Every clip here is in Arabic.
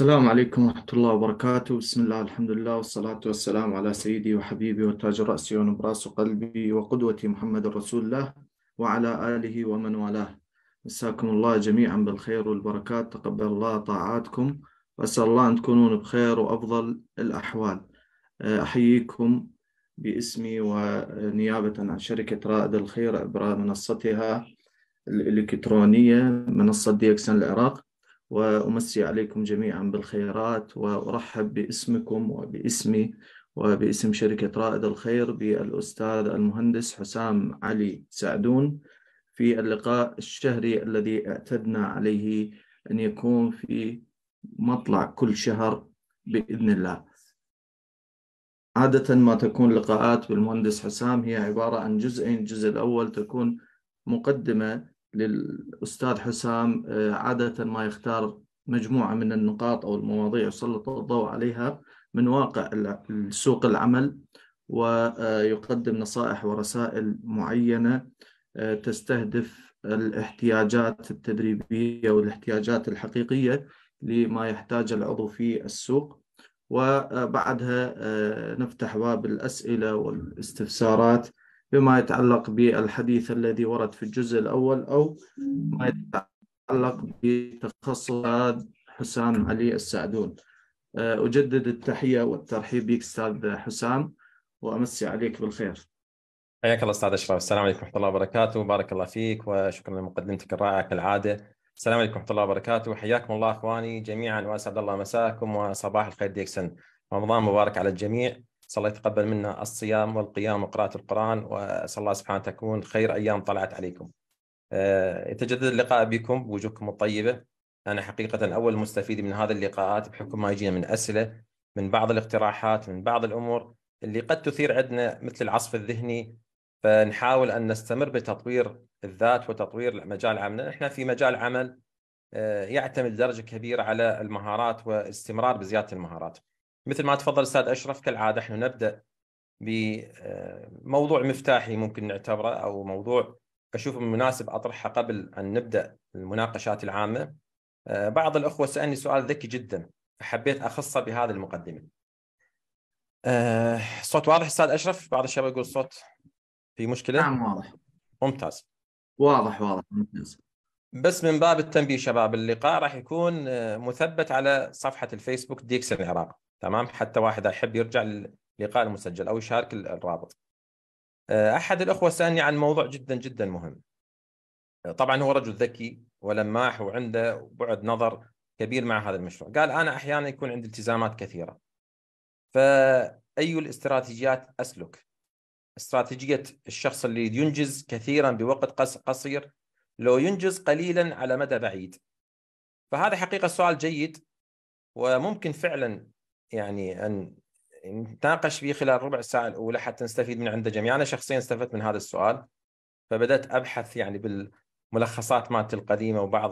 السلام عليكم ورحمة الله وبركاته بسم الله الحمد لله والصلاة والسلام على سيدي وحبيبي وتاج رأسي ونبراس قلبي وقدوتي محمد رسول الله وعلى آله ومن والاه مساكم الله جميعا بالخير والبركات تقبل الله طاعاتكم وأسأل الله أن تكونون بخير وأفضل الأحوال أه، أحييكم باسمي ونيابة عن شركة رائد الخير عبر منصتها الإلكترونية منصة ديكسن العراق وأمسي عليكم جميعا بالخيرات وأرحب باسمكم وباسمي وباسم شركة رائد الخير بالأستاذ المهندس حسام علي سعدون في اللقاء الشهري الذي اعتدنا عليه أن يكون في مطلع كل شهر بإذن الله عادة ما تكون لقاءات بالمهندس حسام هي عبارة عن جزئين الجزء الأول تكون مقدمة للأستاذ حسام آه، عادة ما يختار مجموعة من النقاط أو المواضيع يسلط الضوء عليها من واقع سوق العمل ويقدم آه، نصائح ورسائل معينة آه، تستهدف الاحتياجات التدريبية والاحتياجات الحقيقية لما يحتاج العضو في السوق وبعدها نفتح باب الأسئلة والاستفسارات بما يتعلق بالحديث الذي ورد في الجزء الأول أو ما يتعلق بتخصص حسام علي السعدون آه، أجدد التحية والترحيب بك أستاذ حسام وأمسي عليك بالخير حياك الله استاذ اشرف السلام عليكم ورحمه الله وبركاته بارك الله فيك وشكرا لمقدمتك الرائعه كالعاده السلام عليكم ورحمه الله وبركاته حياكم الله اخواني جميعا واسعد الله مساكم وصباح الخير ديكسن رمضان مبارك على الجميع صلى الله يتقبل منا الصيام والقيام وقراءة القرآن وأسأل الله سبحانه تكون خير أيام طلعت عليكم آه، يتجدد اللقاء بكم بوجوهكم الطيبة أنا حقيقة أول مستفيد من هذه اللقاءات بحكم ما يجينا من أسئلة من بعض الاقتراحات من بعض الأمور اللي قد تثير عندنا مثل العصف الذهني فنحاول أن نستمر بتطوير الذات وتطوير مجال عملنا نحن في مجال عمل آه، يعتمد درجة كبيرة على المهارات واستمرار بزيادة المهارات مثل ما تفضل استاذ اشرف كالعاده احنا نبدا بموضوع آه، مفتاحي ممكن نعتبره او موضوع اشوفه مناسب اطرحه قبل ان نبدا المناقشات العامه. آه، بعض الاخوه سالني سؤال ذكي جدا حبيت اخصه بهذه المقدمه. آه، صوت واضح استاذ اشرف؟ بعض الشباب يقول الصوت في مشكله؟ نعم واضح. ممتاز. واضح واضح ممتاز. بس من باب التنبيه شباب اللقاء راح يكون مثبت على صفحه الفيسبوك ديكس العراق. تمام حتى واحد يحب يرجع للقاء المسجل او يشارك الرابط آه، احد الاخوه سالني عن موضوع جدا جدا مهم آه، طبعا هو رجل ذكي ولماح وعنده بعد نظر كبير مع هذا المشروع قال انا احيانا يكون عندي التزامات كثيره فاي الاستراتيجيات اسلك استراتيجيه الشخص اللي ينجز كثيرا بوقت قصير لو ينجز قليلا على مدى بعيد فهذا حقيقه سؤال جيد وممكن فعلا يعني ان نتناقش فيه خلال ربع ساعه الاولى حتى نستفيد من عنده جميعا انا شخصيا استفدت من هذا السؤال فبدات ابحث يعني بالملخصات مالتي القديمه وبعض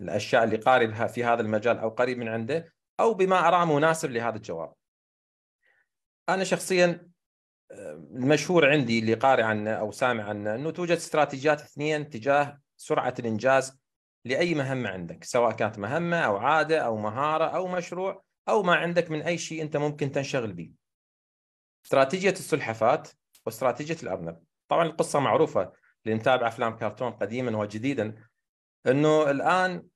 الاشياء اللي قاربها في هذا المجال او قريب من عنده او بما اراه مناسب لهذا الجواب انا شخصيا آه، المشهور عندي اللي قارئ عنه او سامع عنه انه توجد استراتيجيات اثنين تجاه سرعه الانجاز لاي مهمه عندك سواء كانت مهمه او عاده او مهاره او مشروع او ما عندك من اي شيء انت ممكن تنشغل به. استراتيجيه السلحفات واستراتيجيه الارنب. طبعا القصه معروفه اللي متابع افلام كرتون قديما وجديدا انه الان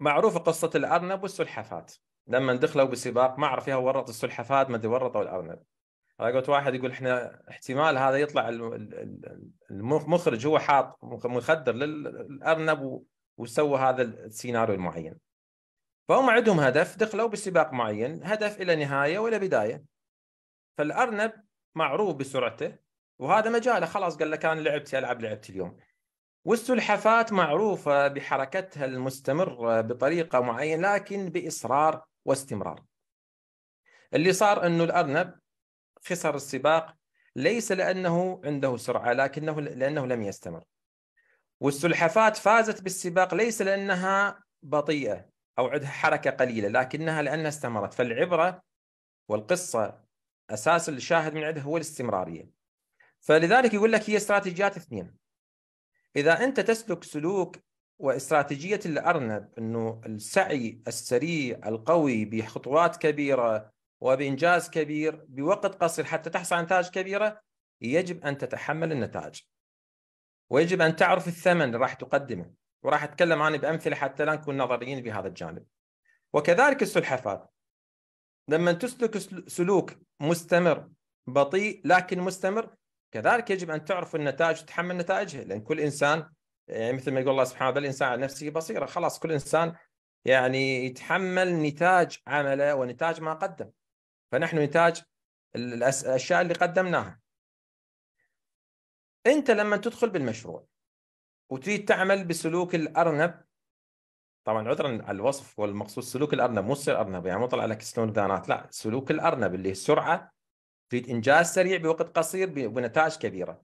معروفه قصه الارنب والسلحفات لما دخلوا بسباق ما اعرف فيها ورط السلحفات ما ادري ورطوا الارنب. قلت واحد يقول احنا احتمال هذا يطلع المخرج هو حاط مخدر للارنب وسوى هذا السيناريو المعين فهم عندهم هدف دخلوا بسباق معين هدف الى نهايه والى بدايه فالارنب معروف بسرعته وهذا مجاله خلاص قال لك انا لعبت العب لعبت اليوم والسلحفات معروفه بحركتها المستمره بطريقه معينه لكن باصرار واستمرار اللي صار انه الارنب خسر السباق ليس لانه عنده سرعه لكنه لانه لم يستمر والسلحفات فازت بالسباق ليس لانها بطيئه او عندها حركه قليله لكنها لانها استمرت فالعبره والقصه اساس الشاهد من عندها هو الاستمراريه. فلذلك يقول لك هي استراتيجيات اثنين. اذا انت تسلك سلوك واستراتيجيه الارنب انه السعي السريع القوي بخطوات كبيره وبانجاز كبير بوقت قصير حتى تحصل نتائج كبيره يجب ان تتحمل النتائج. ويجب ان تعرف الثمن اللي راح تقدمه. وراح أتكلم عنه بأمثلة حتى لا نكون نظريين بهذا الجانب وكذلك السلحفاة لما تسلك سلوك مستمر بطيء لكن مستمر كذلك يجب أن تعرف النتائج وتتحمل نتائجها لأن كل إنسان يعني مثل ما يقول الله سبحانه وتعالى الإنسان على نفسه بصيرة خلاص كل إنسان يعني يتحمل نتاج عمله ونتاج ما قدم فنحن نتاج الاشياء اللي قدمناها انت لما تدخل بالمشروع وتريد تعمل بسلوك الارنب طبعا عذرا على الوصف والمقصود سلوك الارنب مو سير ارنب يعني مو طلع لك سلون دانات لا سلوك الارنب اللي هي السرعه تريد انجاز سريع بوقت قصير بنتائج كبيره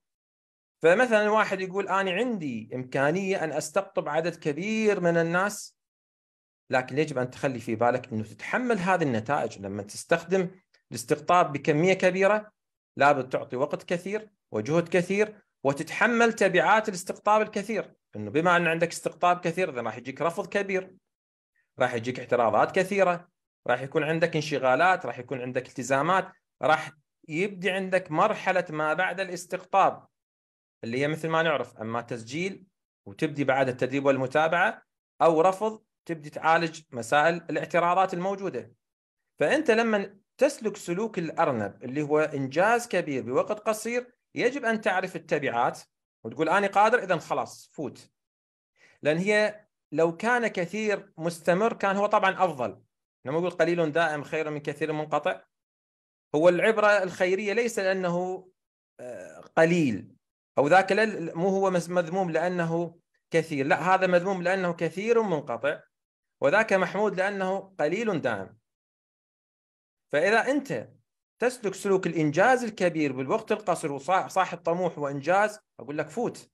فمثلا واحد يقول انا عندي امكانيه ان استقطب عدد كبير من الناس لكن يجب ان تخلي في بالك انه تتحمل هذه النتائج لما تستخدم الاستقطاب بكميه كبيره لابد تعطي وقت كثير وجهد كثير وتتحمل تبعات الاستقطاب الكثير انه بما ان عندك استقطاب كثير اذا راح يجيك رفض كبير راح يجيك اعتراضات كثيره راح يكون عندك انشغالات راح يكون عندك التزامات راح يبدي عندك مرحله ما بعد الاستقطاب اللي هي مثل ما نعرف اما تسجيل وتبدي بعد التدريب والمتابعه او رفض تبدي تعالج مسائل الاعتراضات الموجوده فانت لما تسلك سلوك الارنب اللي هو انجاز كبير بوقت قصير يجب ان تعرف التبعات وتقول انا قادر اذا خلاص فوت لان هي لو كان كثير مستمر كان هو طبعا افضل لما يقول قليل دائم خير من كثير منقطع هو العبره الخيريه ليس لانه آه، قليل او ذاك مو هو مذموم لانه كثير لا هذا مذموم لانه كثير منقطع وذاك محمود لانه قليل دائم فاذا انت تسلك سلوك الانجاز الكبير بالوقت القصير وصاحب طموح وانجاز اقول لك فوت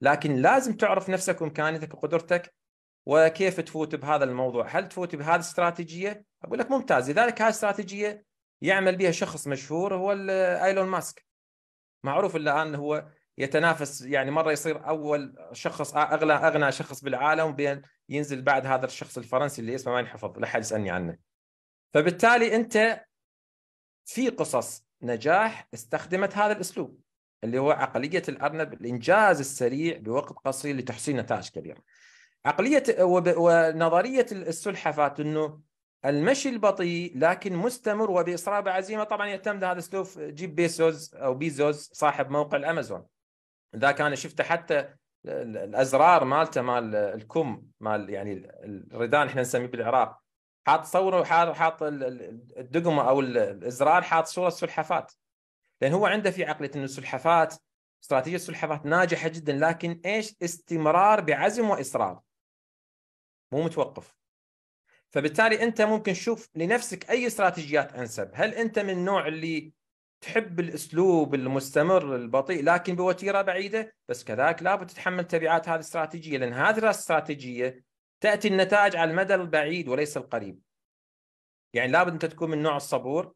لكن لازم تعرف نفسك وامكانيتك وقدرتك وكيف تفوت بهذا الموضوع هل تفوت بهذه الاستراتيجيه اقول لك ممتاز لذلك هذه الاستراتيجيه يعمل بها شخص مشهور هو ايلون ماسك معروف الان هو يتنافس يعني مره يصير اول شخص اغلى اغنى شخص بالعالم بين ينزل بعد هذا الشخص الفرنسي اللي اسمه ما ينحفظ لا حد يسالني عنه فبالتالي انت في قصص نجاح استخدمت هذا الاسلوب اللي هو عقليه الارنب الانجاز السريع بوقت قصير لتحسين نتائج كبيره. عقليه ونظريه السلحفات انه المشي البطيء لكن مستمر وباصرار بعزيمه طبعا يعتمد هذا الاسلوب جيب بيسوز او بيزوز صاحب موقع الامازون. ذاك انا شفته حتى الازرار مالته مال الكم مال يعني الردان احنا نسميه بالعراق حاط صوره وحاط الدقمه او الازرار حاط صوره السلحفات لان هو عنده في عقليه انه السلحفات استراتيجيه السلحفات ناجحه جدا لكن ايش استمرار بعزم واصرار مو متوقف فبالتالي انت ممكن تشوف لنفسك اي استراتيجيات انسب هل انت من النوع اللي تحب الاسلوب المستمر البطيء لكن بوتيره بعيده بس كذلك لابد تتحمل تبعات هذه الاستراتيجيه لان هذه الاستراتيجيه تاتي النتائج على المدى البعيد وليس القريب يعني لابد انت تكون من نوع الصبور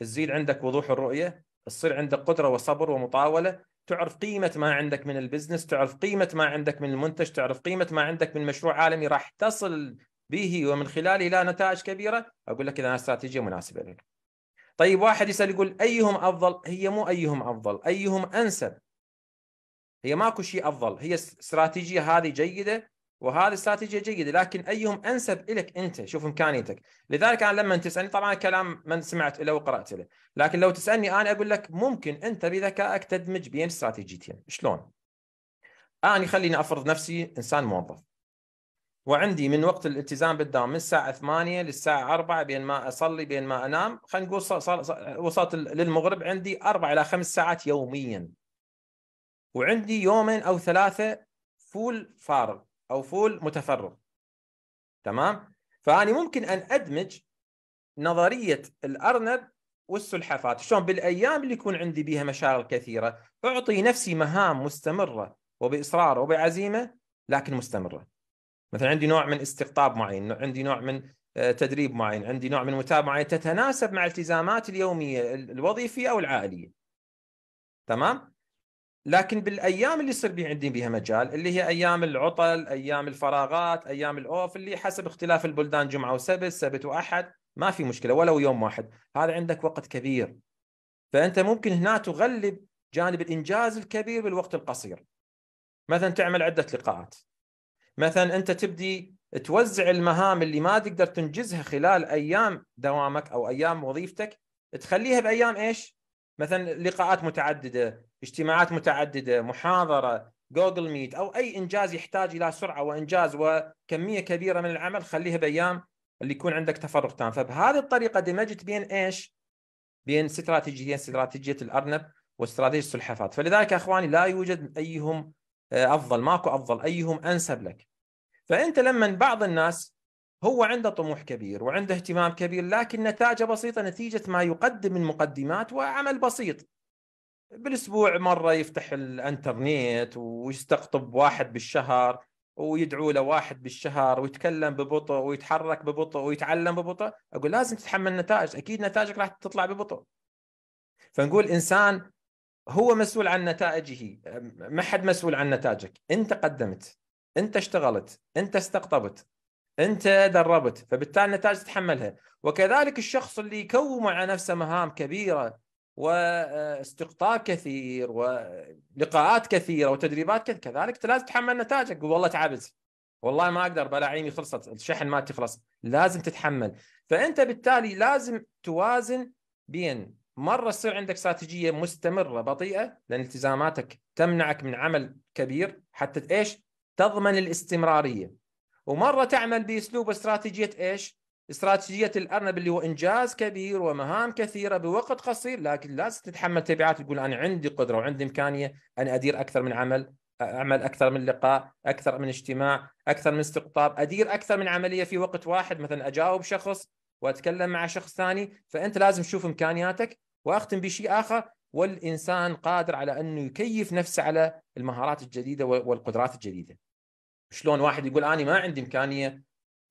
تزيد عندك وضوح الرؤيه تصير عندك قدره وصبر ومطاوله تعرف قيمه ما عندك من البزنس تعرف قيمه ما عندك من المنتج تعرف قيمه ما عندك من مشروع عالمي راح تصل به ومن خلاله الى نتائج كبيره اقول لك اذا استراتيجيه مناسبه لك طيب واحد يسال يقول ايهم افضل هي مو ايهم افضل ايهم انسب هي ماكو شيء افضل هي استراتيجيه هذه جيده وهذه استراتيجيه جيده لكن ايهم انسب لك انت شوف امكانيتك لذلك انا لما تسالني طبعا كلام من سمعت له وقرات له لكن لو تسالني انا اقول لك ممكن انت بذكائك تدمج بين استراتيجيتين شلون انا خليني افرض نفسي انسان موظف وعندي من وقت الالتزام بالدوام من الساعه 8 للساعه 4 بين ما اصلي بين ما انام خلينا نقول وصلت للمغرب عندي اربع الى خمس ساعات يوميا وعندي يومين او ثلاثه فول فارغ او فول متفرغ تمام فاني ممكن ان ادمج نظريه الارنب والسلحفات شلون بالايام اللي يكون عندي بيها مشاغل كثيره اعطي نفسي مهام مستمره وباصرار وبعزيمه لكن مستمره مثلا عندي نوع من استقطاب معين عندي نوع من آه، تدريب معين عندي نوع من متابعه معين تتناسب مع التزاماتي اليوميه الوظيفيه او العائليه تمام لكن بالايام اللي يصير بي عندي بها مجال اللي هي ايام العطل، ايام الفراغات، ايام الاوف اللي حسب اختلاف البلدان جمعه وسبت، سبت واحد، ما في مشكله ولو يوم واحد، هذا عندك وقت كبير. فانت ممكن هنا تغلب جانب الانجاز الكبير بالوقت القصير. مثلا تعمل عده لقاءات. مثلا انت تبدي توزع المهام اللي ما تقدر تنجزها خلال ايام دوامك او ايام وظيفتك تخليها بايام ايش؟ مثلا لقاءات متعدده اجتماعات متعدده محاضره جوجل ميت او اي انجاز يحتاج الى سرعه وانجاز وكميه كبيره من العمل خليها بايام اللي يكون عندك تفرغ تام فبهذه الطريقه دمجت بين ايش؟ بين استراتيجيتين استراتيجيه الارنب واستراتيجيه السلحفات فلذلك يا اخواني لا يوجد ايهم آه، افضل ماكو افضل ايهم انسب لك فانت لما بعض الناس هو عنده طموح كبير وعنده اهتمام كبير لكن نتاجه بسيطه نتيجه ما يقدم من مقدمات وعمل بسيط بالاسبوع مره يفتح الانترنت ويستقطب واحد بالشهر ويدعو له واحد بالشهر ويتكلم ببطء ويتحرك ببطء ويتعلم ببطء اقول لازم تتحمل نتائج اكيد نتائجك راح تطلع ببطء فنقول انسان هو مسؤول عن نتائجه ما حد مسؤول عن نتائجك انت قدمت انت اشتغلت انت استقطبت انت دربت فبالتالي النتائج تتحملها وكذلك الشخص اللي يكون مع نفسه مهام كبيره واستقطاب كثير ولقاءات كثيره وتدريبات كثيرة. كذلك انت لازم تتحمل نتائجك والله تعبت والله ما اقدر بلا عيني خلصت الشحن ما تخلص لازم تتحمل فانت بالتالي لازم توازن بين مره تصير عندك استراتيجيه مستمره بطيئه لان التزاماتك تمنعك من عمل كبير حتى ايش؟ تضمن الاستمراريه ومره تعمل باسلوب استراتيجيه ايش؟ استراتيجيه الارنب اللي هو انجاز كبير ومهام كثيره بوقت قصير لكن لازم تتحمل تبعات تقول انا عندي قدره وعندي امكانيه ان ادير اكثر من عمل اعمل اكثر من لقاء، اكثر من اجتماع، اكثر من استقطاب، ادير اكثر من عمليه في وقت واحد مثلا اجاوب شخص واتكلم مع شخص ثاني، فانت لازم تشوف امكانياتك واختم بشيء اخر والانسان قادر على انه يكيف نفسه على المهارات الجديده والقدرات الجديده. شلون واحد يقول انا ما عندي امكانيه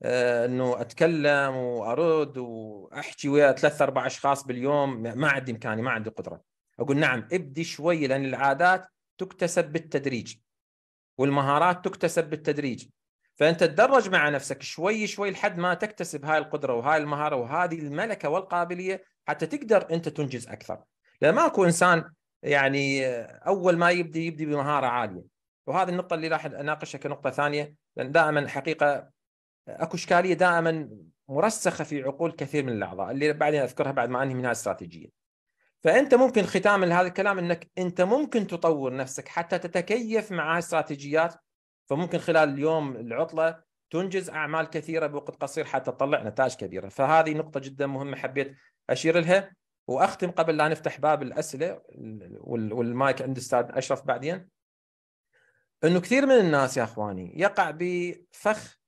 آه، انه اتكلم وارد واحكي ويا ثلاث اربع اشخاص باليوم ما عندي امكانيه ما عندي قدره اقول نعم ابدي شوي لان العادات تكتسب بالتدريج والمهارات تكتسب بالتدريج فانت تدرج مع نفسك شوي شوي لحد ما تكتسب هاي القدره وهاي المهاره وهذه الملكه والقابليه حتى تقدر انت تنجز اكثر لان ماكو انسان يعني آه، اول ما يبدي يبدي بمهاره عاليه وهذه النقطه اللي راح اناقشها كنقطه ثانيه لان دائما حقيقه اكو اشكاليه دائما مرسخه في عقول كثير من الاعضاء اللي بعدين اذكرها بعد ما انهي منها استراتيجيه. الاستراتيجيه. فانت ممكن ختاما لهذا الكلام انك انت ممكن تطور نفسك حتى تتكيف مع استراتيجيات فممكن خلال اليوم العطله تنجز اعمال كثيره بوقت قصير حتى تطلع نتائج كبيره، فهذه نقطه جدا مهمه حبيت اشير لها واختم قبل لا نفتح باب الاسئله والمايك عند استاذ اشرف بعدين. انه كثير من الناس يا اخواني يقع بفخ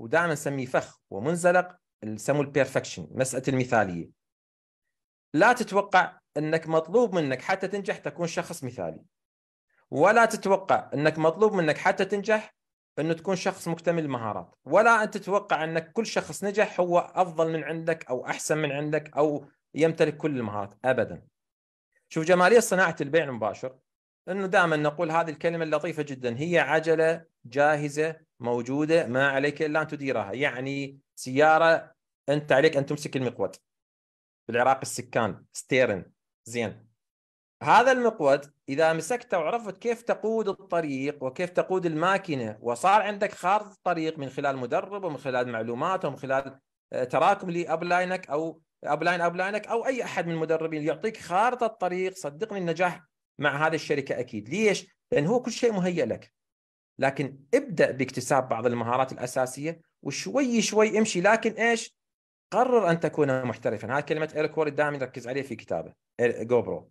ودائما نسميه فخ ومنزلق اللي يسموه البيرفكشن مساله المثاليه لا تتوقع انك مطلوب منك حتى تنجح تكون شخص مثالي ولا تتوقع انك مطلوب منك حتى تنجح انه تكون شخص مكتمل المهارات ولا ان تتوقع انك كل شخص نجح هو افضل من عندك او احسن من عندك او يمتلك كل المهارات ابدا شوف جماليه صناعه البيع المباشر انه دائما نقول هذه الكلمه اللطيفه جدا هي عجله جاهزه موجوده ما عليك الا ان تديرها يعني سياره انت عليك ان تمسك المقود بالعراق السكان ستيرن زين هذا المقود اذا مسكته وعرفت كيف تقود الطريق وكيف تقود الماكينه وصار عندك خارطه طريق من خلال مدرب ومن خلال معلومات ومن خلال آه، تراكم لابلاينك او ابلاين ابلاينك او اي احد من المدربين يعطيك خارطه طريق صدقني النجاح مع هذه الشركه اكيد ليش لان هو كل شيء مهيئ لك لكن ابدا باكتساب بعض المهارات الاساسيه وشوي شوي امشي لكن ايش قرر ان تكون محترفا هاي كلمه ايريك وورد دائما يركز عليها في كتابه جوبرو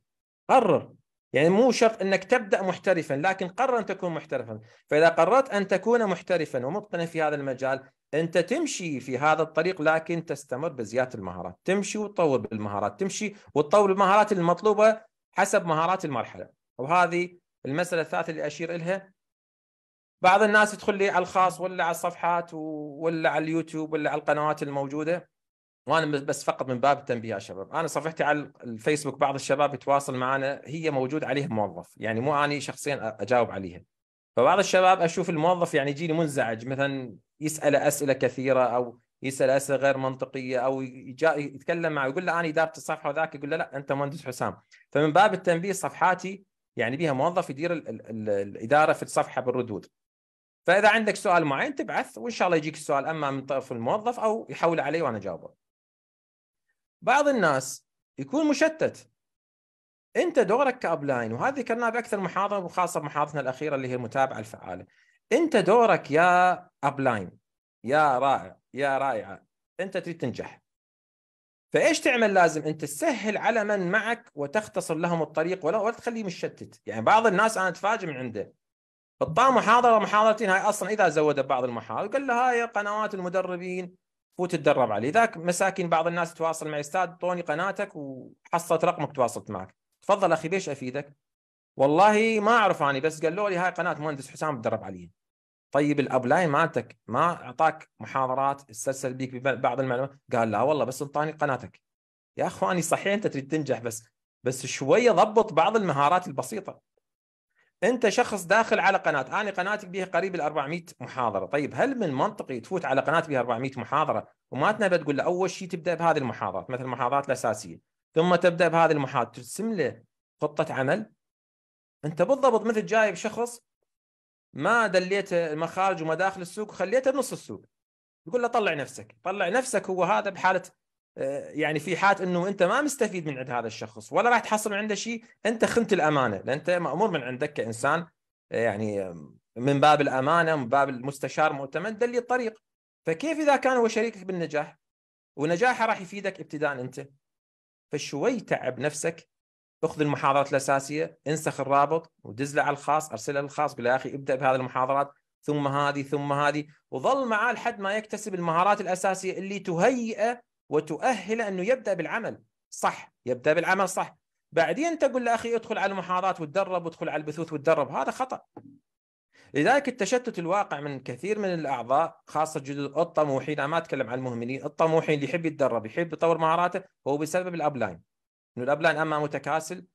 قرر يعني مو شرط انك تبدا محترفا لكن قرر ان تكون محترفا فاذا قررت ان تكون محترفا ومتقنا في هذا المجال انت تمشي في هذا الطريق لكن تستمر بزياده المهارات تمشي وتطور بالمهارات تمشي وتطور بالمهارات المطلوبه حسب مهارات المرحله وهذه المساله الثالثه اللي اشير لها بعض الناس يدخل لي على الخاص ولا على الصفحات ولا على اليوتيوب ولا على القنوات الموجوده وانا بس فقط من باب التنبيه يا شباب انا صفحتي على الفيسبوك بعض الشباب يتواصل معنا هي موجود عليها موظف يعني مو اني شخصيا اجاوب عليها فبعض الشباب اشوف الموظف يعني يجيني منزعج مثلا يسال اسئله كثيره او يسال اسئله غير منطقيه او يتكلم معه يقول له انا اداره الصفحه وذاك يقول له لا انت مهندس حسام فمن باب التنبيه صفحاتي يعني بها موظف يدير الـ الـ الـ الاداره في الصفحه بالردود فاذا عندك سؤال معين تبعث وان شاء الله يجيك السؤال اما من طرف الموظف او يحول علي وانا اجاوبه بعض الناس يكون مشتت انت دورك كابلاين وهذه ذكرناها باكثر محاضره وخاصه بمحاضرتنا الاخيره اللي هي المتابعه الفعاله انت دورك يا ابلاين يا رائع يا رائعه انت تريد تنجح فايش تعمل لازم انت تسهل على من معك وتختصر لهم الطريق ولا ولا تخليه مشتت يعني بعض الناس انا اتفاجئ من عنده الطام محاضره محاضرتين هاي اصلا اذا زود بعض المحاضر قال له هاي قنوات المدربين فوت تدرب عليه ذاك مساكين بعض الناس تواصل معي استاذ طوني قناتك وحصلت رقمك تواصلت معك تفضل اخي ليش افيدك والله ما اعرف اني بس قالوا لي هاي قناه مهندس حسام تدرب عليه طيب الابلاين مالتك ما اعطاك محاضرات استرسل بيك ببعض المعلومات قال لا والله بس انطاني قناتك يا اخواني صحيح انت تريد تنجح بس بس شويه ضبط بعض المهارات البسيطه انت شخص داخل على قناه انا قناتي بها قريب ال 400 محاضره طيب هل من منطقي تفوت على قناه بها 400 محاضره وما تنبه تقول له اول شيء تبدا بهذه المحاضرات مثل المحاضرات الاساسيه ثم تبدا بهذه المحاضرات ترسم له خطه عمل انت بالضبط مثل جايب شخص ما دليت مخارج ومداخل السوق وخليته بنص السوق يقول له طلع نفسك طلع نفسك هو هذا بحاله آه، يعني في حاله انه انت ما مستفيد من عند هذا الشخص ولا راح تحصل من عنده شيء انت خنت الامانه لان انت مامور من عندك كانسان آه، يعني آه، من باب الامانه من باب المستشار مؤتمن دلي الطريق فكيف اذا كان هو شريكك بالنجاح ونجاحه راح يفيدك ابتداء انت فشوي تعب نفسك اخذ المحاضرات الاساسيه انسخ الرابط ودز على الخاص ارسله للخاص قول يا اخي ابدا بهذه المحاضرات ثم هذه ثم هذه وظل معاه لحد ما يكتسب المهارات الاساسيه اللي تهيئه وتؤهله انه يبدا بالعمل صح يبدا بالعمل صح بعدين تقول له اخي ادخل على المحاضرات وتدرب وادخل على البثوث وتدرب هذا خطا لذلك التشتت الواقع من كثير من الاعضاء خاصه جدد الطموحين انا ما اتكلم عن المهملين الطموحين اللي يحب يتدرب يحب يطور مهاراته هو بسبب الابلاين انه الاب لاين اما متكاسل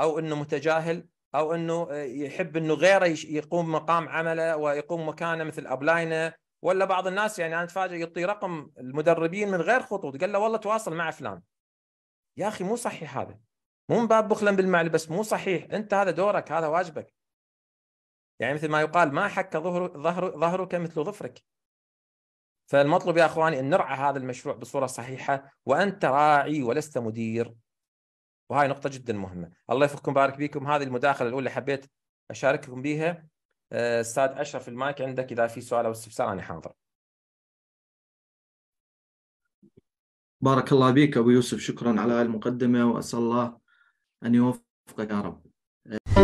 او انه متجاهل او انه آه، يحب انه غيره يقوم مقام عمله ويقوم مكانه مثل اب ولا بعض الناس يعني انا اتفاجئ يعطي رقم المدربين من غير خطوط قال له والله تواصل مع فلان يا اخي مو صحيح هذا مو من باب بخلا بالمعنى بس مو صحيح انت هذا دورك هذا واجبك يعني مثل ما يقال ما حك ظهر ظهر ظهرك مثل ظفرك فالمطلوب يا اخواني ان نرعى هذا المشروع بصوره صحيحه وانت راعي ولست مدير وهاي نقطه جدا مهمه الله يفكم بارك بيكم هذه المداخله الاولى حبيت اشارككم بها آه، استاذ اشرف المايك عندك اذا في سؤال او استفسار انا حاضر بارك الله بك ابو يوسف شكرا على المقدمه واسال الله ان يوفقك يا رب